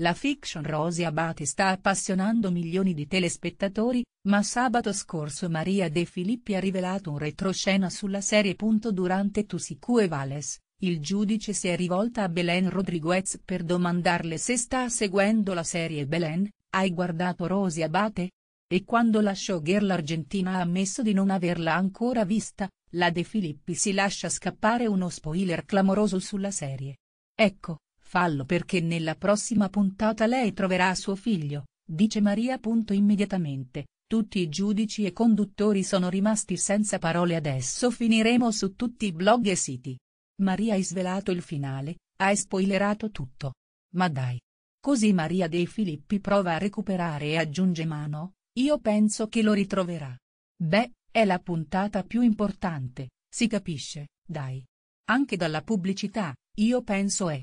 La fiction Rosie Abate sta appassionando milioni di telespettatori, ma sabato scorso Maria De Filippi ha rivelato un retroscena sulla serie. Durante Tusicu e Vales, il giudice si è rivolta a Belen Rodriguez per domandarle se sta seguendo la serie Belen, hai guardato Rosie Abate? E quando la showgirl argentina ha ammesso di non averla ancora vista, la De Filippi si lascia scappare uno spoiler clamoroso sulla serie. Ecco, Fallo perché nella prossima puntata lei troverà suo figlio, dice Maria. Immediatamente, tutti i giudici e conduttori sono rimasti senza parole adesso finiremo su tutti i blog e siti. Maria hai svelato il finale, hai spoilerato tutto. Ma dai. Così Maria dei Filippi prova a recuperare e aggiunge mano, io penso che lo ritroverà. Beh, è la puntata più importante, si capisce, dai. Anche dalla pubblicità, io penso è.